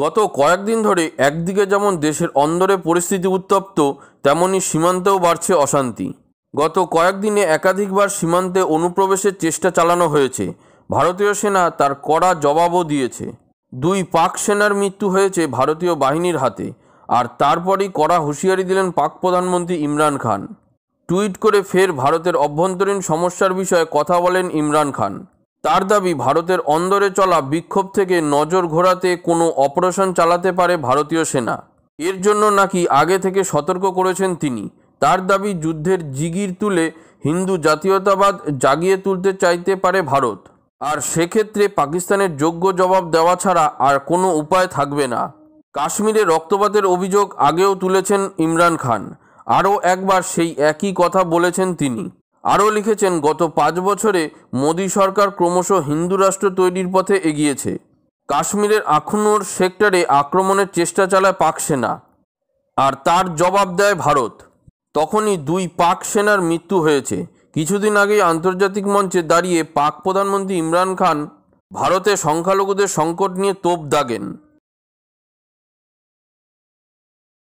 গত কয়েকদিন ধরে একদিকে যেমন দেশের অন্দরে পরিস্থিতি উত্তপ্ত তেমনি সীমান্তেও বাড়ছে অশান্তি গত কয়েকদিনে একাধিকবার সীমান্তে অনুপ্রবেশের চেষ্টা চালানো হয়েছে ভারতীয় সেনা তার কড়া জবাবও দিয়েছে দুই পাক সেনার মৃত্যু হয়েছে ভারতীয় বাহিনীর হাতে আর তারপরই কড়া হুঁশিয়ারি দিলেন পাক প্রধানমন্ত্রী ইমরান খান টুইট করে ফের ভারতের অভ্যন্তরীণ সমস্যার বিষয়ে কথা বলেন ইমরান খান তার দাবি ভারতের অন্দরে চলা বিক্ষোভ থেকে নজর ঘোরাতে কোনো অপারেশন চালাতে পারে ভারতীয় সেনা এর জন্য নাকি আগে থেকে সতর্ক করেছেন তিনি তার দাবি যুদ্ধের জিগির তুলে হিন্দু জাতীয়তাবাদ জাগিয়ে তুলতে চাইতে পারে ভারত আর সেক্ষেত্রে পাকিস্তানের যোগ্য জবাব দেওয়া ছাড়া আর কোনো উপায় থাকবে না কাশ্মীরে রক্তপাতের অভিযোগ আগেও তুলেছেন ইমরান খান আরও একবার সেই একই কথা বলেছেন তিনি আরও লিখেছেন গত পাঁচ বছরে মোদী সরকার ক্রমশ হিন্দু রাষ্ট্র তৈরির পথে এগিয়েছে কাশ্মীরের আখনুর সেক্টরে আক্রমণের চেষ্টা চালায় পাক সেনা আর তার জবাব দেয় ভারত তখনই দুই পাক সেনার মৃত্যু হয়েছে কিছুদিন আগেই আন্তর্জাতিক মঞ্চে দাঁড়িয়ে পাক প্রধানমন্ত্রী ইমরান খান ভারতে সংখ্যালঘুদের সংকট নিয়ে তোপ দাগেন